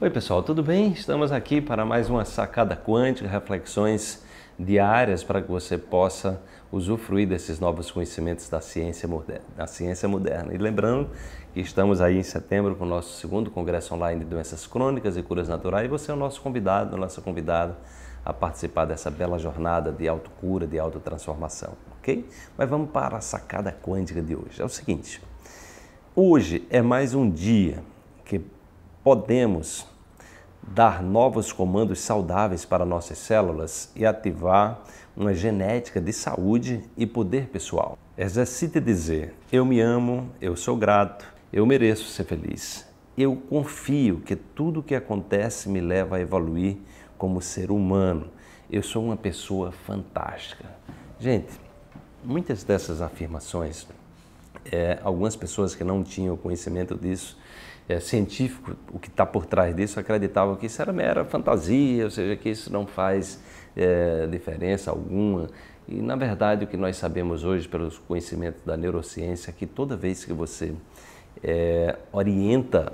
Oi, pessoal, tudo bem? Estamos aqui para mais uma sacada quântica, reflexões diárias para que você possa usufruir desses novos conhecimentos da ciência moderna. Da ciência moderna. E lembrando que estamos aí em setembro com o nosso segundo congresso online de doenças crônicas e curas naturais, e você é o nosso convidado, nossa convidada a participar dessa bela jornada de autocura, de autotransformação, ok? Mas vamos para a sacada quântica de hoje. É o seguinte: hoje é mais um dia podemos dar novos comandos saudáveis para nossas células e ativar uma genética de saúde e poder pessoal. Exercite dizer: Eu me amo, eu sou grato, eu mereço ser feliz. Eu confio que tudo o que acontece me leva a evoluir como ser humano. Eu sou uma pessoa fantástica. Gente, muitas dessas afirmações é, algumas pessoas que não tinham conhecimento disso é, científico, o que está por trás disso, acreditavam que isso era mera fantasia, ou seja, que isso não faz é, diferença alguma. E, na verdade, o que nós sabemos hoje, pelos conhecimentos da neurociência, é que toda vez que você é, orienta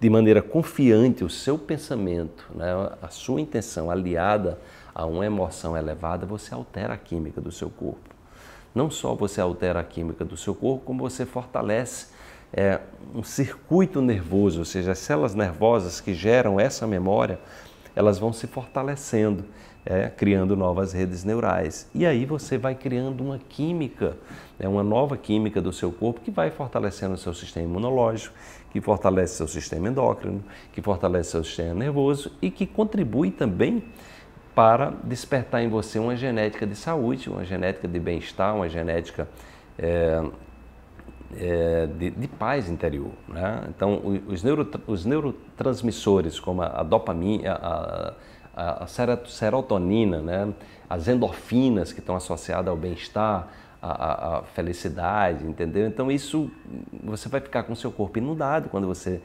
de maneira confiante o seu pensamento, né, a sua intenção aliada a uma emoção elevada, você altera a química do seu corpo não só você altera a química do seu corpo, como você fortalece é, um circuito nervoso, ou seja, as células nervosas que geram essa memória, elas vão se fortalecendo, é, criando novas redes neurais. E aí você vai criando uma química, né, uma nova química do seu corpo que vai fortalecendo o seu sistema imunológico, que fortalece seu sistema endócrino, que fortalece seu sistema nervoso e que contribui também para despertar em você uma genética de saúde, uma genética de bem-estar, uma genética é, é, de, de, paz interior. Né? Então, os, os, neurotransmissores como a, dopamina, a, a, a serotonina, né? as endorfinas que estão associadas ao bem-estar, à, felicidade, entendeu? Então, isso você vai ficar com seu corpo inundado quando você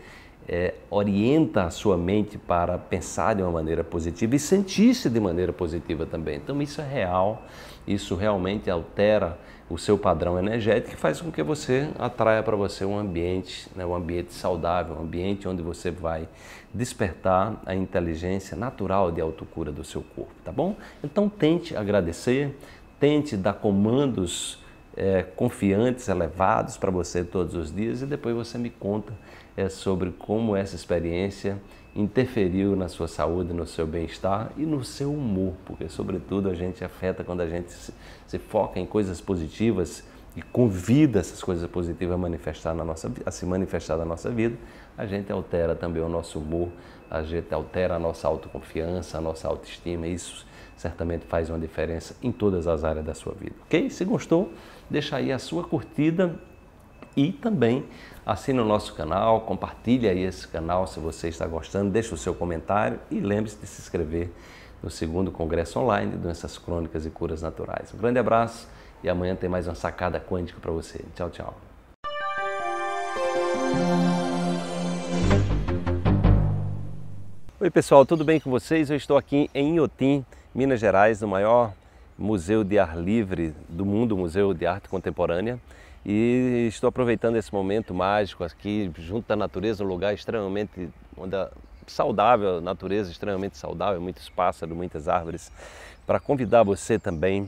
é, orienta a sua mente para pensar de uma maneira positiva e sentir-se de maneira positiva também. Então isso é real, isso realmente altera o seu padrão energético e faz com que você atraia para você um ambiente, né, um ambiente saudável, um ambiente onde você vai despertar a inteligência natural de autocura do seu corpo, tá bom? Então tente agradecer, tente dar comandos é, confiantes, elevados para você todos os dias e depois você me conta é sobre como essa experiência interferiu na sua saúde, no seu bem-estar e no seu humor, porque sobretudo a gente afeta quando a gente se foca em coisas positivas e convida essas coisas positivas a manifestar na nossa a se manifestar na nossa vida, a gente altera também o nosso humor, a gente altera a nossa autoconfiança, a nossa autoestima, isso certamente faz uma diferença em todas as áreas da sua vida, ok? Se gostou, deixa aí a sua curtida e também assina o nosso canal, compartilha aí esse canal se você está gostando, Deixe o seu comentário e lembre-se de se inscrever no segundo Congresso Online de Doenças Crônicas e Curas Naturais. Um grande abraço e amanhã tem mais uma sacada quântica para você. Tchau, tchau. Oi pessoal, tudo bem com vocês? Eu estou aqui em Inhotim, Minas Gerais, no maior museu de ar livre do mundo, Museu de Arte Contemporânea. E estou aproveitando esse momento mágico aqui, junto da natureza, um lugar extremamente onde a, saudável, a natureza extremamente saudável, muitos pássaros, muitas árvores, para convidar você também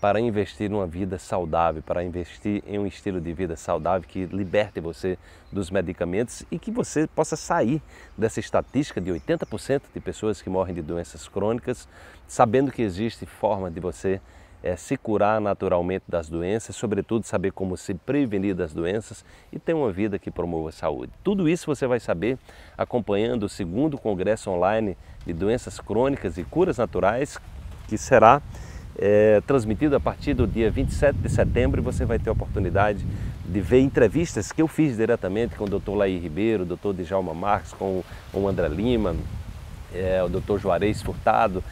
para investir numa vida saudável, para investir em um estilo de vida saudável que liberte você dos medicamentos e que você possa sair dessa estatística de 80% de pessoas que morrem de doenças crônicas, sabendo que existe forma de você é, se curar naturalmente das doenças, sobretudo saber como se prevenir das doenças e ter uma vida que promova saúde. Tudo isso você vai saber acompanhando o segundo congresso online de doenças crônicas e curas naturais, que será é, transmitido a partir do dia 27 de setembro e você vai ter a oportunidade de ver entrevistas que eu fiz diretamente com o Dr. Laí Ribeiro, o Dr. Djalma Marques, com o André Lima, é, o Dr. Juarez Furtado,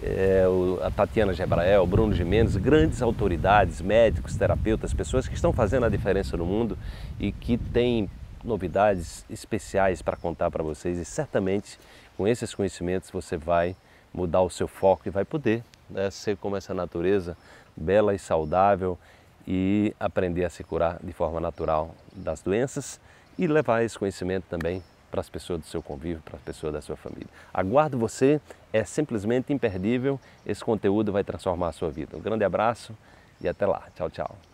é, o, a Tatiana Gebrael, Bruno de grandes autoridades, médicos, terapeutas, pessoas que estão fazendo a diferença no mundo e que têm novidades especiais para contar para vocês. E certamente com esses conhecimentos você vai mudar o seu foco e vai poder né, ser como essa natureza, bela e saudável e aprender a se curar de forma natural das doenças e levar esse conhecimento também para as pessoas do seu convívio, para as pessoas da sua família. Aguardo você, é simplesmente imperdível. Esse conteúdo vai transformar a sua vida. Um grande abraço e até lá. Tchau, tchau.